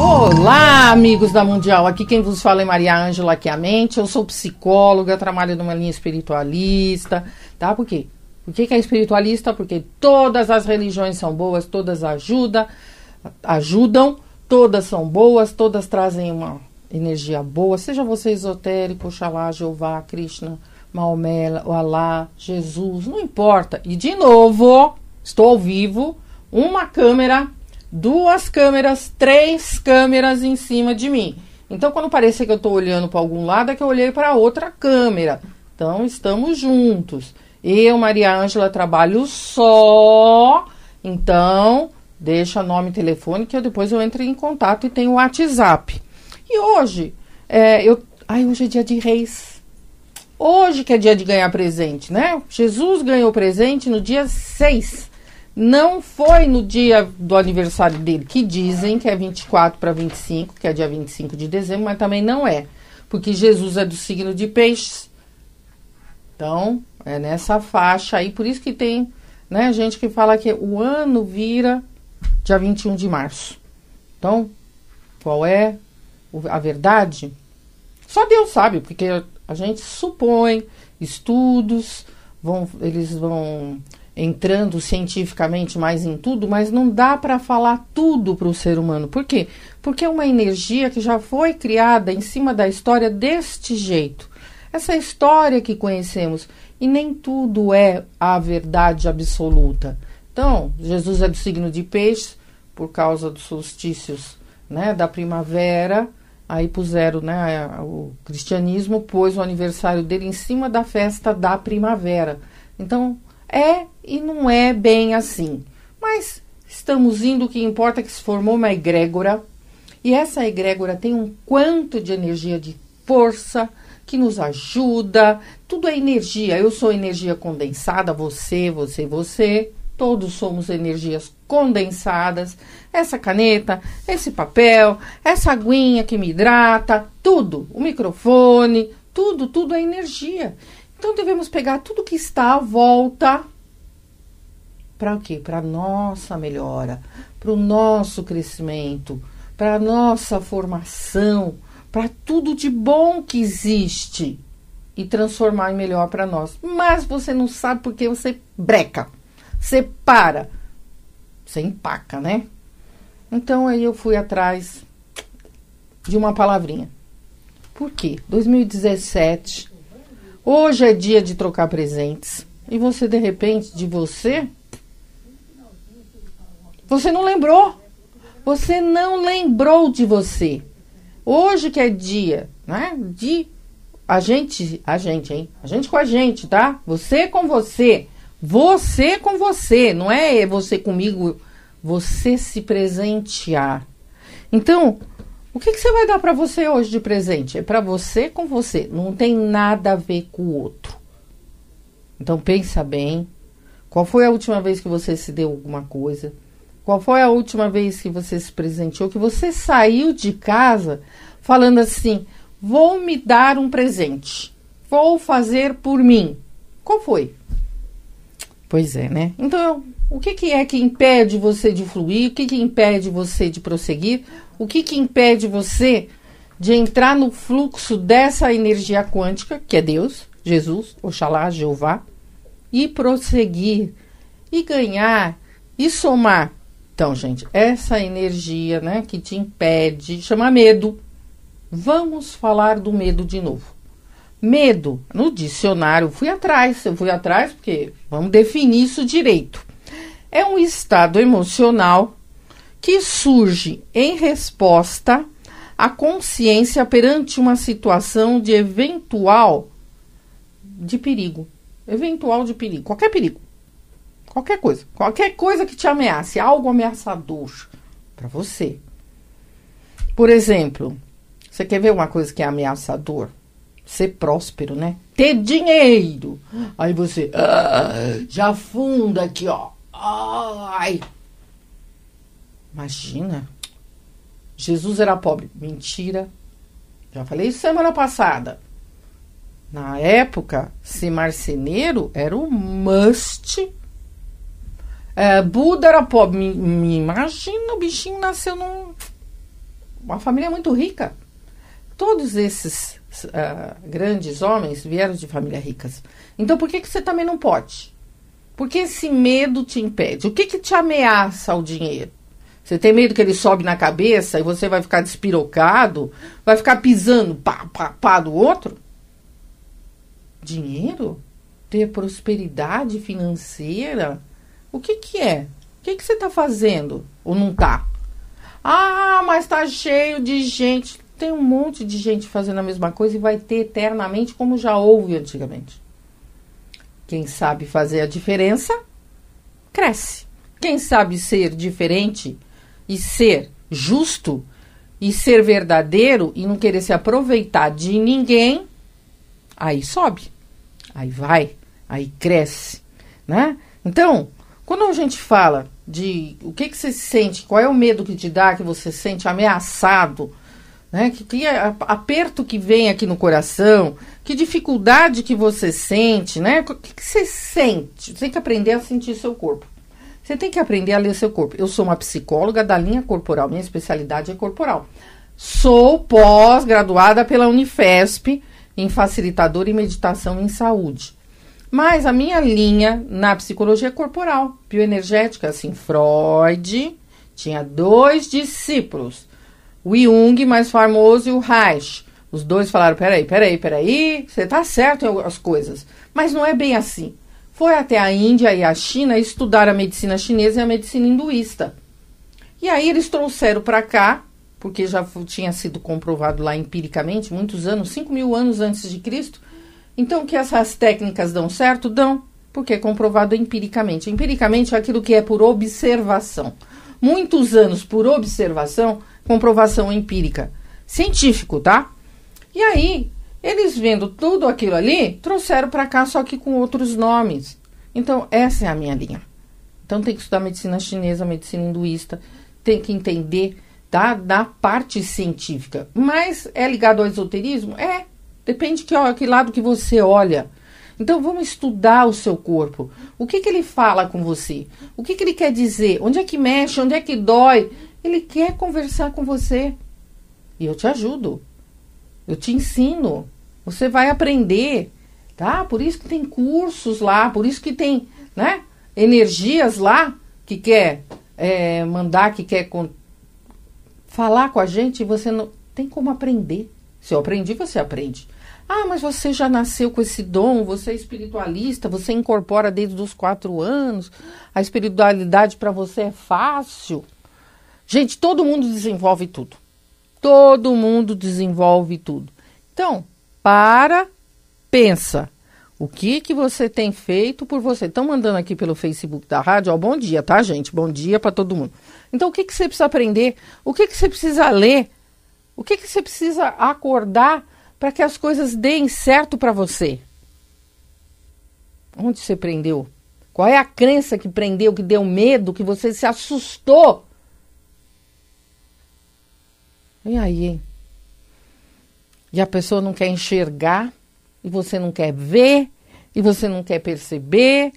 Olá, amigos da Mundial. Aqui quem vos fala é Maria Ângela Quiamente. É Eu sou psicóloga, trabalho numa linha espiritualista, tá? Por quê? Por que, que é espiritualista? Porque todas as religiões são boas, todas ajuda, ajudam, todas são boas, todas trazem uma energia boa, seja você esotérico, Oxalá, Jeová, Krishna, Maomé, Alá, Jesus, não importa. E de novo, Estou ao vivo, uma câmera, duas câmeras, três câmeras em cima de mim. Então, quando parecer que eu estou olhando para algum lado, é que eu olhei para outra câmera. Então, estamos juntos. Eu, Maria Ângela, trabalho só. Então, deixa nome e telefone que eu depois eu entro em contato e tenho o WhatsApp. E hoje, é, eu. Ai, hoje é dia de reis. Hoje que é dia de ganhar presente, né? Jesus ganhou presente no dia 6 não foi no dia do aniversário dele, que dizem que é 24 para 25, que é dia 25 de dezembro, mas também não é, porque Jesus é do signo de peixes. Então, é nessa faixa aí, por isso que tem, né, gente que fala que o ano vira dia 21 de março. Então, qual é a verdade? Só Deus sabe, porque a gente supõe, estudos, vão, eles vão entrando cientificamente mais em tudo, mas não dá para falar tudo para o ser humano. Por quê? Porque é uma energia que já foi criada em cima da história deste jeito. Essa história que conhecemos. E nem tudo é a verdade absoluta. Então, Jesus é do signo de peixes por causa dos solstícios né, da primavera. Aí puseram, né, o cristianismo pôs o aniversário dele em cima da festa da primavera. Então, é e não é bem assim. Mas estamos indo, o que importa é que se formou uma egrégora. E essa egrégora tem um quanto de energia de força que nos ajuda. Tudo é energia. Eu sou energia condensada, você, você, você. Todos somos energias condensadas. Essa caneta, esse papel, essa aguinha que me hidrata, tudo, o microfone, tudo, tudo é energia. Então devemos pegar tudo que está à volta para o quê? Para nossa melhora, para o nosso crescimento, para nossa formação, para tudo de bom que existe e transformar em melhor para nós. Mas você não sabe porque você breca, você para, você empaca, né? Então aí eu fui atrás de uma palavrinha. Por quê? 2017 Hoje é dia de trocar presentes. E você, de repente, de você. Você não lembrou. Você não lembrou de você. Hoje que é dia, né? De a gente, a gente, hein? A gente com a gente, tá? Você com você. Você com você, não é você comigo, você se presentear. Então, o que, que você vai dar para você hoje de presente? É para você com você, não tem nada a ver com o outro. Então pensa bem. Qual foi a última vez que você se deu alguma coisa? Qual foi a última vez que você se presenteou? Que você saiu de casa falando assim: vou me dar um presente, vou fazer por mim. Qual foi? Pois é, né? Então o que, que é que impede você de fluir? O que, que impede você de prosseguir? O que, que impede você de entrar no fluxo dessa energia quântica, que é Deus, Jesus, Oxalá, Jeová, e prosseguir, e ganhar, e somar? Então, gente, essa energia né, que te impede, chama medo. Vamos falar do medo de novo. Medo, no dicionário, fui atrás, eu fui atrás porque vamos definir isso direito é um estado emocional que surge em resposta à consciência perante uma situação de eventual de perigo. Eventual de perigo, qualquer perigo. Qualquer coisa, qualquer coisa que te ameace, algo ameaçador para você. Por exemplo, você quer ver uma coisa que é ameaçador? Ser próspero, né? Ter dinheiro. Aí você ah, já funda aqui, ó Ai! Imagina. Jesus era pobre. Mentira. Já falei isso semana passada. Na época, ser marceneiro era o must. É, Buda era pobre. Me, me imagina, o bichinho nasceu num. Uma família muito rica. Todos esses uh, grandes homens vieram de famílias ricas. Então por que, que você também não pode? Porque esse medo te impede. O que, que te ameaça o dinheiro? Você tem medo que ele sobe na cabeça e você vai ficar despirocado? Vai ficar pisando pá, pá, pá do outro? Dinheiro? Ter prosperidade financeira? O que que é? O que, que você está fazendo? Ou não está? Ah, mas está cheio de gente. Tem um monte de gente fazendo a mesma coisa e vai ter eternamente como já houve antigamente. Quem sabe fazer a diferença, cresce. Quem sabe ser diferente e ser justo e ser verdadeiro e não querer se aproveitar de ninguém, aí sobe, aí vai, aí cresce, né? Então, quando a gente fala de o que, que você sente, qual é o medo que te dá, que você sente ameaçado, né? Que, que aperto que vem aqui no coração, que dificuldade que você sente, né? O que, que você sente? Você tem que aprender a sentir seu corpo. Você tem que aprender a ler seu corpo. Eu sou uma psicóloga da linha corporal, minha especialidade é corporal. Sou pós-graduada pela Unifesp em facilitador e meditação em saúde. Mas a minha linha na psicologia é corporal, bioenergética, assim, Freud tinha dois discípulos, o Jung mais famoso e o Reich. Os dois falaram: peraí, peraí, peraí, você está certo em algumas coisas, mas não é bem assim. Foi até a Índia e a China estudar a medicina chinesa e a medicina hinduísta. E aí eles trouxeram para cá, porque já tinha sido comprovado lá empiricamente, muitos anos, 5 mil anos antes de Cristo. Então, que essas técnicas dão certo? Dão, porque é comprovado empiricamente. Empiricamente é aquilo que é por observação. Muitos anos por observação comprovação empírica, científico, tá? E aí, eles vendo tudo aquilo ali, trouxeram para cá só que com outros nomes. Então, essa é a minha linha. Então, tem que estudar medicina chinesa, medicina hinduísta, tem que entender tá, da parte científica. Mas é ligado ao esoterismo? É. Depende que, ó, que lado que você olha. Então, vamos estudar o seu corpo. O que, que ele fala com você? O que, que ele quer dizer? Onde é que mexe? Onde é que dói? Ele quer conversar com você. E eu te ajudo. Eu te ensino. Você vai aprender, tá? Por isso que tem cursos lá, por isso que tem, né? Energias lá que quer é, mandar, que quer con... falar com a gente. Você não tem como aprender. Se eu aprendi, você aprende. Ah, mas você já nasceu com esse dom, você é espiritualista, você incorpora desde os quatro anos, a espiritualidade para você é fácil. Gente, todo mundo desenvolve tudo. Todo mundo desenvolve tudo. Então, para, pensa. O que que você tem feito por você? Estão mandando aqui pelo Facebook da rádio. Ó, bom dia, tá, gente? Bom dia para todo mundo. Então, o que que você precisa aprender? O que que você precisa ler? O que que você precisa acordar para que as coisas deem certo para você? Onde você prendeu? Qual é a crença que prendeu, que deu medo, que você se assustou e aí, hein? E a pessoa não quer enxergar, e você não quer ver, e você não quer perceber.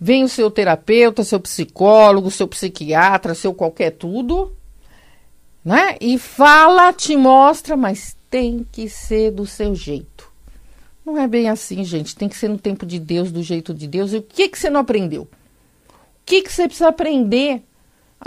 Vem o seu terapeuta, seu psicólogo, seu psiquiatra, seu qualquer tudo, né? E fala, te mostra, mas tem que ser do seu jeito. Não é bem assim, gente. Tem que ser no tempo de Deus, do jeito de Deus. E o que, que você não aprendeu? O que, que você precisa aprender?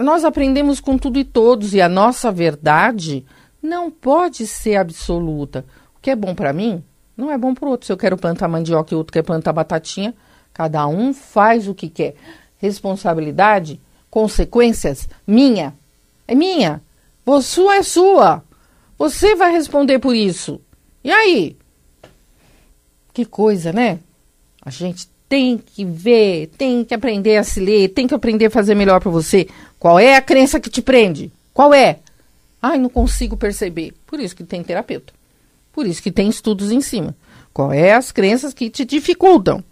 Nós aprendemos com tudo e todos e a nossa verdade não pode ser absoluta. O que é bom para mim não é bom para o outro. Se eu quero plantar mandioca e o outro quer plantar batatinha, cada um faz o que quer. Responsabilidade, consequências, minha. É minha. A sua é sua. Você vai responder por isso. E aí? Que coisa, né? A gente tem que ver, tem que aprender a se ler, tem que aprender a fazer melhor para você. Qual é a crença que te prende? Qual é? Ai, não consigo perceber. Por isso que tem terapeuta. Por isso que tem estudos em cima. Qual é as crenças que te dificultam?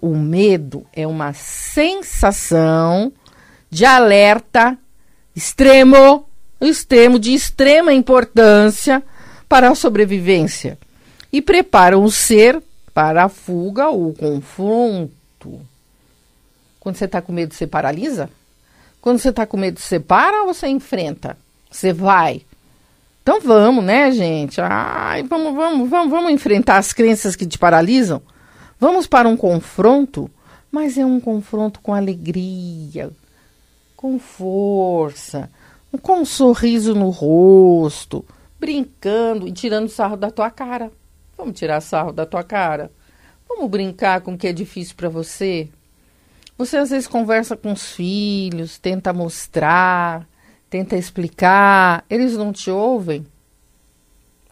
O medo é uma sensação de alerta extremo, extremo de extrema importância para a sobrevivência e preparam o ser para a fuga ou confronto. Quando você está com medo, você paralisa? Quando você está com medo, você para ou você enfrenta? Você vai. Então vamos, né, gente? Ai, vamos, vamos, vamos, vamos enfrentar as crenças que te paralisam. Vamos para um confronto, mas é um confronto com alegria, com força, com um sorriso no rosto, brincando e tirando sarro da tua cara. Vamos tirar sarro da tua cara. Vamos brincar com o que é difícil para você. Você às vezes conversa com os filhos, tenta mostrar, tenta explicar, eles não te ouvem.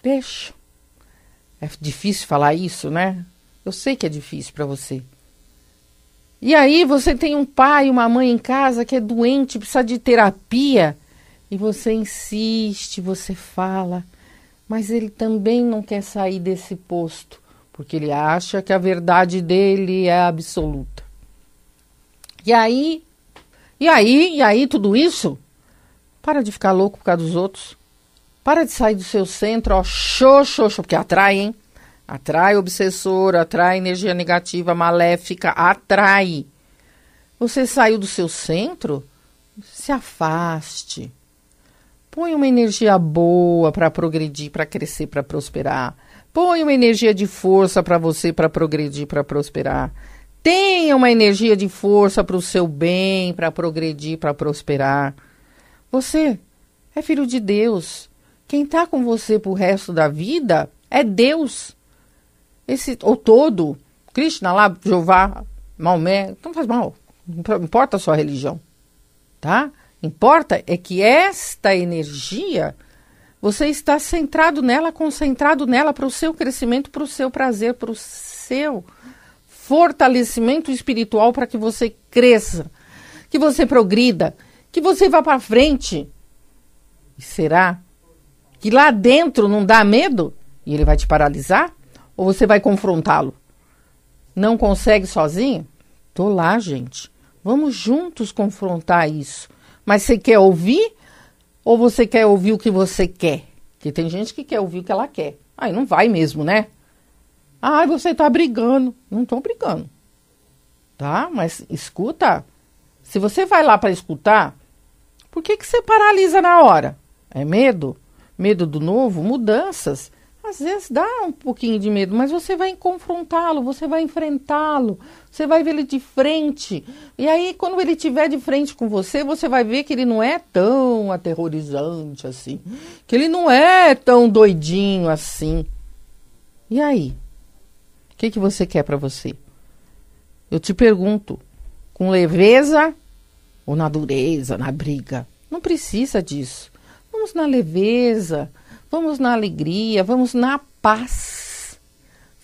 Deixa. É difícil falar isso, né? Eu sei que é difícil para você. E aí você tem um pai, uma mãe em casa que é doente, precisa de terapia, e você insiste, você fala mas ele também não quer sair desse posto, porque ele acha que a verdade dele é absoluta. E aí, e aí, e aí, tudo isso? Para de ficar louco por causa dos outros. Para de sair do seu centro, ó, xoxo, porque atrai, hein? Atrai obsessor, atrai energia negativa, maléfica, atrai. Você saiu do seu centro? Se afaste Põe uma energia boa para progredir, para crescer, para prosperar. Põe uma energia de força para você, para progredir, para prosperar. Tenha uma energia de força para o seu bem, para progredir, para prosperar. Você é filho de Deus. Quem está com você para o resto da vida é Deus. Esse, ou todo, Krishna lá, Jeová, Maomé, não faz mal. Não importa a sua religião, tá? Importa é que esta energia você está centrado nela, concentrado nela para o seu crescimento, para o seu prazer, para o seu fortalecimento espiritual para que você cresça, que você progrida, que você vá para frente. E será que lá dentro não dá medo e ele vai te paralisar? Ou você vai confrontá-lo? Não consegue sozinho? Tô lá, gente. Vamos juntos confrontar isso. Mas você quer ouvir ou você quer ouvir o que você quer? Porque tem gente que quer ouvir o que ela quer. Aí não vai mesmo, né? Ah, você tá brigando. Não tô brigando. Tá? Mas escuta. Se você vai lá para escutar, por que, que você paralisa na hora? É medo? Medo do novo? Mudanças? às vezes dá um pouquinho de medo, mas você vai confrontá-lo, você vai enfrentá-lo, você vai ver ele de frente. E aí, quando ele tiver de frente com você, você vai ver que ele não é tão aterrorizante assim, que ele não é tão doidinho assim. E aí? O que, que você quer para você? Eu te pergunto, com leveza ou na dureza, na briga? Não precisa disso. Vamos na leveza, Vamos na alegria, vamos na paz.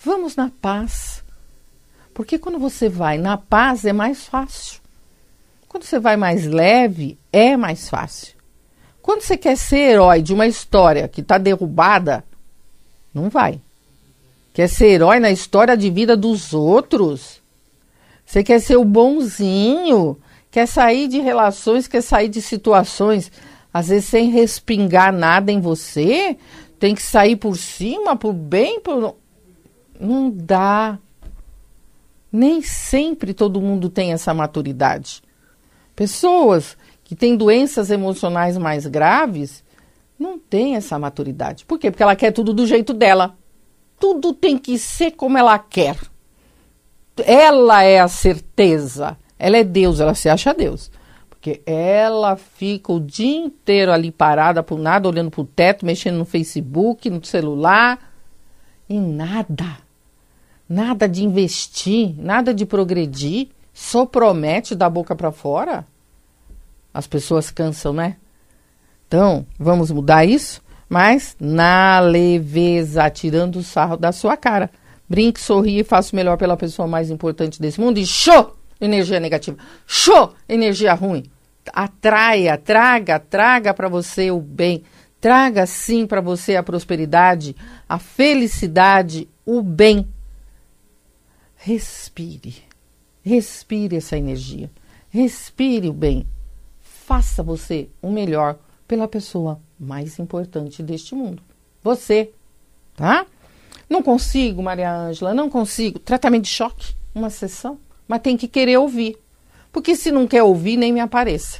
Vamos na paz. Porque quando você vai na paz é mais fácil. Quando você vai mais leve, é mais fácil. Quando você quer ser herói de uma história que está derrubada, não vai. Quer ser herói na história de vida dos outros? Você quer ser o bonzinho? Quer sair de relações? Quer sair de situações? às vezes sem respingar nada em você, tem que sair por cima, por bem, por... não dá. Nem sempre todo mundo tem essa maturidade. Pessoas que têm doenças emocionais mais graves não têm essa maturidade. Por quê? Porque ela quer tudo do jeito dela. Tudo tem que ser como ela quer. Ela é a certeza. Ela é Deus, ela se acha Deus. Porque ela fica o dia inteiro ali parada por nada, olhando para o teto, mexendo no Facebook, no celular. E nada. Nada de investir, nada de progredir. Só promete da boca para fora. As pessoas cansam, né? Então, vamos mudar isso? Mas na leveza, tirando o sarro da sua cara. Brinque, sorri e faça o melhor pela pessoa mais importante desse mundo. E show! Energia negativa. Show! Energia ruim atraia, traga, traga para você o bem, traga sim para você a prosperidade, a felicidade, o bem. Respire, respire essa energia, respire o bem, faça você o melhor pela pessoa mais importante deste mundo, você, tá? Não consigo, Maria Ângela, não consigo. Tratamento de choque, uma sessão, mas tem que querer ouvir. Porque se não quer ouvir, nem me apareça.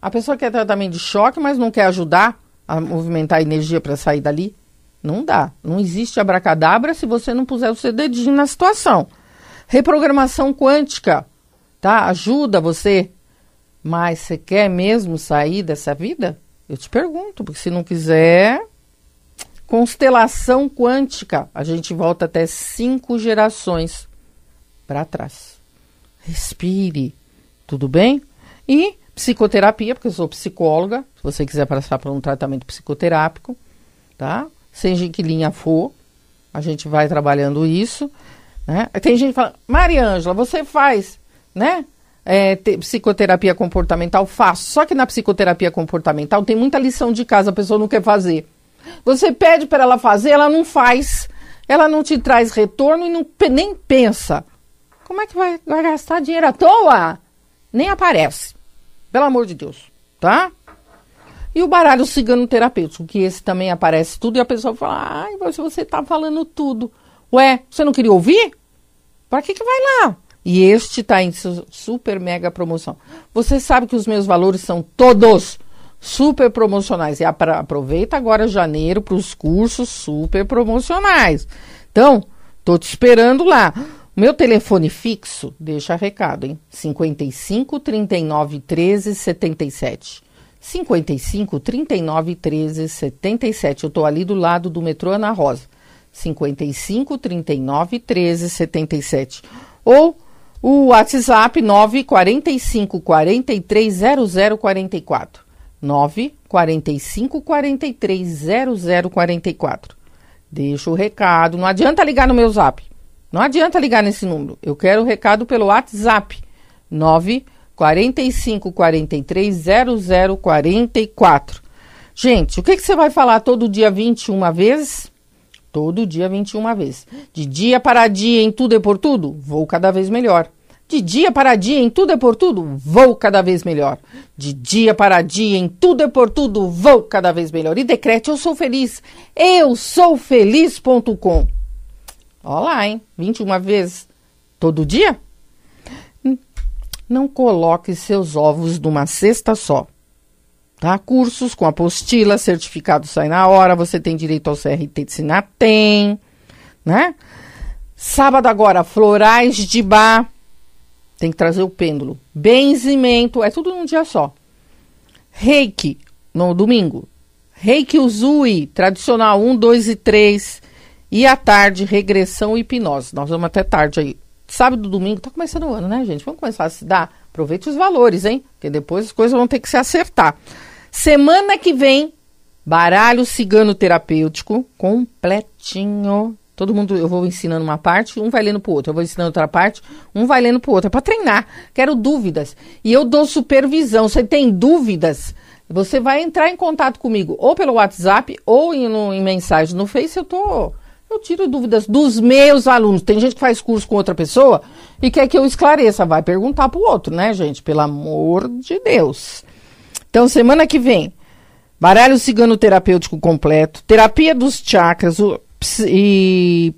A pessoa quer tratamento de choque, mas não quer ajudar a movimentar a energia para sair dali. Não dá. Não existe abracadabra se você não puser o seu dedinho na situação. Reprogramação quântica, tá? Ajuda você. Mas você quer mesmo sair dessa vida? Eu te pergunto, porque se não quiser, constelação quântica, a gente volta até cinco gerações para trás. Respire, tudo bem? E psicoterapia, porque eu sou psicóloga, se você quiser passar para um tratamento psicoterápico, tá? Seja em que linha for, a gente vai trabalhando isso, né? Tem gente que fala, Ângela você faz, né? É, ter psicoterapia comportamental, faço. Só que na psicoterapia comportamental tem muita lição de casa, a pessoa não quer fazer. Você pede para ela fazer, ela não faz. Ela não te traz retorno e não, nem pensa. Como é que vai, vai gastar dinheiro à toa? nem aparece. Pelo amor de Deus, tá? E o baralho cigano terapêutico, que esse também aparece tudo, e a pessoa fala, ai, você tá falando tudo. Ué, você não queria ouvir? Para que que vai lá? E este tá em super mega promoção. Você sabe que os meus valores são todos super promocionais. E aproveita agora janeiro para os cursos super promocionais. Então, tô te esperando lá. Meu telefone fixo, deixa recado, hein? 55 39 13 77. 55 39 13 77. Eu estou ali do lado do metrô Ana Rosa. 55 39 13 77. Ou o WhatsApp 945 43 0044. 945 43 0044. Deixa o recado. Não adianta ligar no meu zap. Não adianta ligar nesse número. Eu quero o recado pelo WhatsApp. 945430044. Gente, o que, que você vai falar todo dia 21 vezes? Todo dia 21 vezes. De dia para dia em tudo e por tudo? Vou cada vez melhor. De dia para dia em tudo e por tudo? Vou cada vez melhor. De dia para dia em tudo e por tudo? Vou cada vez melhor. E decrete: Eu sou feliz. Eu sou feliz.com. Olha lá, hein? 21 vezes todo dia? Não coloque seus ovos numa cesta só. Tá? Cursos com apostila, certificado sai na hora, você tem direito ao CRT de Sinatem, né? Sábado agora, florais de bar. Tem que trazer o pêndulo. Benzimento, é tudo num dia só. Reiki, no domingo. Reiki Uzui, tradicional 1, 2 e 3. E à tarde, regressão e hipnose. Nós vamos até tarde aí. Sábado, domingo, tá começando o ano, né, gente? Vamos começar a se dar. Aproveite os valores, hein? Porque depois as coisas vão ter que se acertar. Semana que vem, baralho cigano terapêutico completinho. Todo mundo, eu vou ensinando uma parte, um vai lendo pro outro, eu vou ensinando outra parte, um vai lendo pro outro. É para treinar. Quero dúvidas. E eu dou supervisão. Você tem dúvidas? Você vai entrar em contato comigo ou pelo WhatsApp ou em, no, em mensagem no Face. Eu tô eu tiro dúvidas dos meus alunos. Tem gente que faz curso com outra pessoa e quer que eu esclareça. Vai perguntar para o outro, né, gente? Pelo amor de Deus. Então, semana que vem, baralho cigano terapêutico completo, terapia dos chakras o, e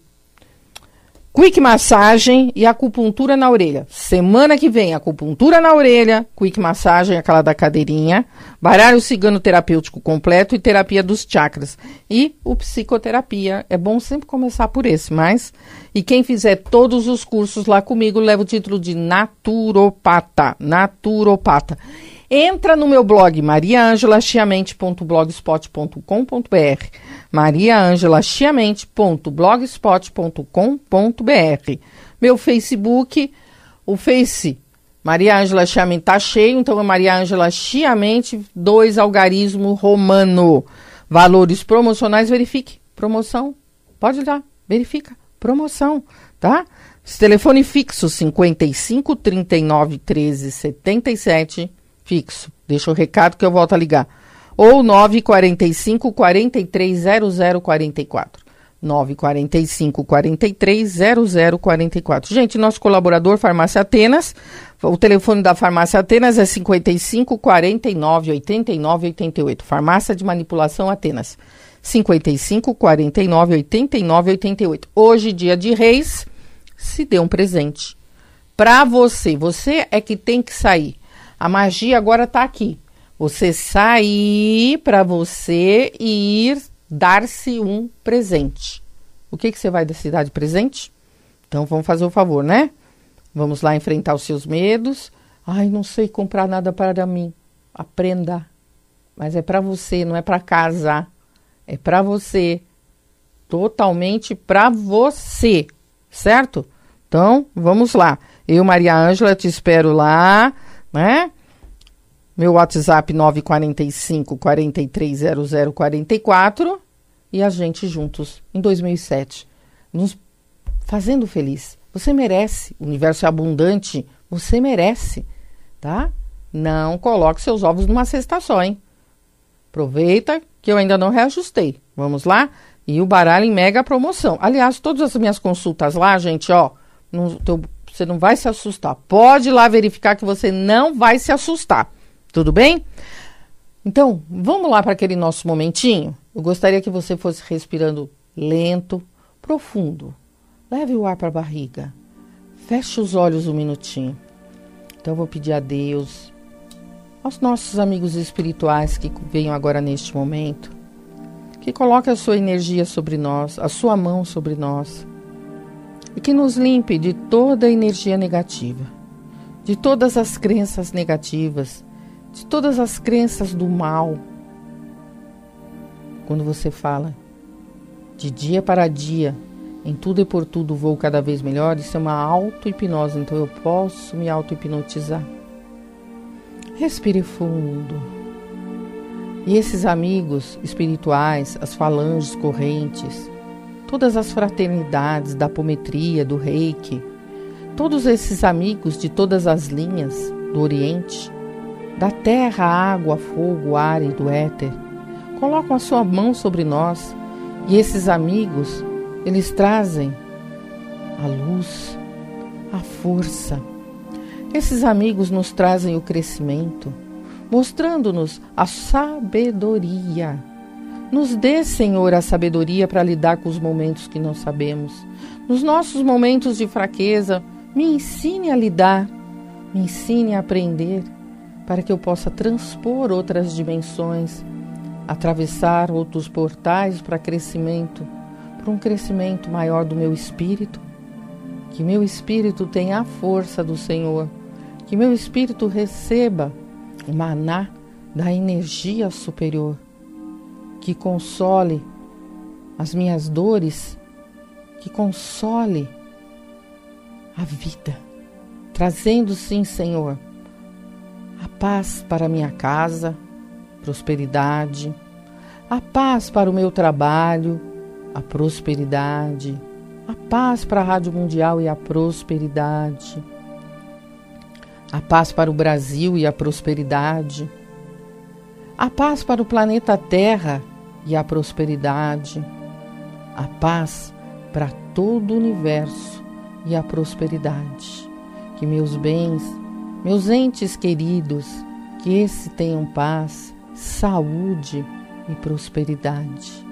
Quick massagem e acupuntura na orelha. Semana que vem, acupuntura na orelha, quick massagem, aquela da cadeirinha, baralho cigano terapêutico completo e terapia dos chakras. E o psicoterapia. É bom sempre começar por esse, mas. E quem fizer todos os cursos lá comigo leva o título de naturopata. Naturopata. Entra no meu blog mariaangelachiamente.blogspot.com.br mariaangelachiamente.blogspot.com.br Meu Facebook, o Face Maria Ângela Chiamente tá cheio, então é Maria Ângela Chiamente, dois algarismo romano. Valores promocionais, verifique. Promoção, pode dar, verifica. Promoção, tá? Esse telefone fixo 55 39 13 77 fixo. Deixa o recado que eu volto a ligar. Ou 945 430044. 945 430044. Gente, nosso colaborador Farmácia Atenas, o telefone da Farmácia Atenas é 55 49 89 88. Farmácia de Manipulação Atenas. 55 49 89 88. Hoje, dia de Reis, se dê um presente para você. Você é que tem que sair a magia agora está aqui. Você sair para você e ir dar-se um presente. O que, que você vai se dar de presente? Então vamos fazer o um favor, né? Vamos lá enfrentar os seus medos. Ai, não sei comprar nada para mim. Aprenda. Mas é para você, não é para casa. É para você. Totalmente para você, certo? Então, vamos lá. Eu, Maria Ângela, te espero lá né? Meu WhatsApp 945 430044 e a gente juntos em 2007, nos fazendo feliz. Você merece, o universo é abundante, você merece, tá? Não coloque seus ovos numa cesta só, hein? Aproveita que eu ainda não reajustei. Vamos lá? E o baralho em mega promoção. Aliás, todas as minhas consultas lá, gente, ó, no teu você não vai se assustar. Pode ir lá verificar que você não vai se assustar. Tudo bem? Então, vamos lá para aquele nosso momentinho? Eu gostaria que você fosse respirando lento, profundo. Leve o ar para a barriga. Feche os olhos um minutinho. Então, eu vou pedir a Deus, aos nossos amigos espirituais que venham agora neste momento, que coloque a sua energia sobre nós, a sua mão sobre nós e que nos limpe de toda energia negativa, de todas as crenças negativas, de todas as crenças do mal. Quando você fala de dia para dia, em tudo e por tudo vou cada vez melhor, isso é uma auto-hipnose, então eu posso me auto-hipnotizar. Respire fundo. E esses amigos espirituais, as falanges, correntes, todas as fraternidades da apometria, do reiki, todos esses amigos de todas as linhas do Oriente, da terra, água, fogo, ar e do éter, colocam a sua mão sobre nós e esses amigos, eles trazem a luz, a força. Esses amigos nos trazem o crescimento, mostrando-nos a sabedoria nos dê, Senhor, a sabedoria para lidar com os momentos que não sabemos. Nos nossos momentos de fraqueza, me ensine a lidar, me ensine a aprender, para que eu possa transpor outras dimensões, atravessar outros portais para crescimento, para um crescimento maior do meu espírito. Que meu espírito tenha a força do Senhor, que meu espírito receba o maná da energia superior que console as minhas dores, que console a vida, trazendo sim, Senhor, a paz para minha casa, prosperidade, a paz para o meu trabalho, a prosperidade, a paz para a Rádio Mundial e a prosperidade, a paz para o Brasil e a prosperidade, a paz para o planeta Terra e a prosperidade, a paz para todo o universo e a prosperidade. Que meus bens, meus entes queridos, que esse tenham paz, saúde e prosperidade.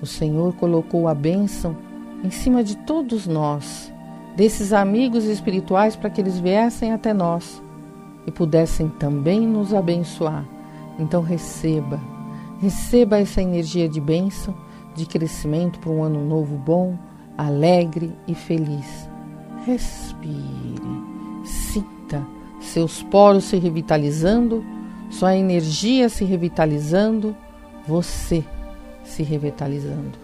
O Senhor colocou a bênção em cima de todos nós, desses amigos espirituais, para que eles viessem até nós e pudessem também nos abençoar. Então receba Receba essa energia de bênção, de crescimento para um ano novo bom, alegre e feliz. Respire, sinta seus poros se revitalizando, sua energia se revitalizando, você se revitalizando.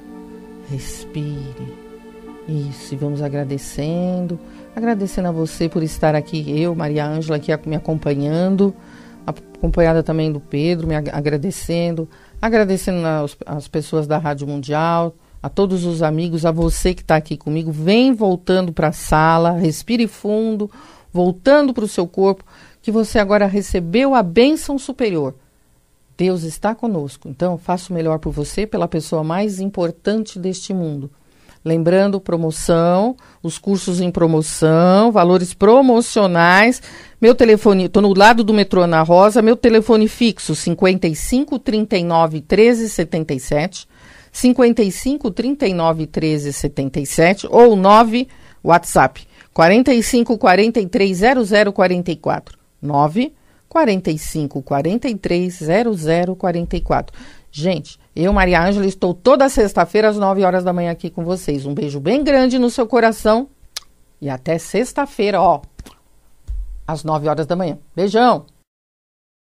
Respire. Isso, e vamos agradecendo, agradecendo a você por estar aqui, eu, Maria Ângela, aqui me acompanhando, acompanhada também do Pedro, me agradecendo, Agradecendo aos, às pessoas da Rádio Mundial, a todos os amigos, a você que está aqui comigo. Vem voltando para a sala, respire fundo, voltando para o seu corpo, que você agora recebeu a bênção superior. Deus está conosco. Então, faça o melhor por você, pela pessoa mais importante deste mundo. Lembrando, promoção, os cursos em promoção, valores promocionais. Meu telefone, estou no lado do metrô Ana Rosa, meu telefone fixo 55 39 13 77, 55 39 13 77 ou 9 WhatsApp 45 43 00 44 9 45 43 00 44. Gente, eu, Maria Ângela, estou toda sexta-feira às 9 horas da manhã aqui com vocês. Um beijo bem grande no seu coração e até sexta-feira, ó, às 9 horas da manhã. Beijão!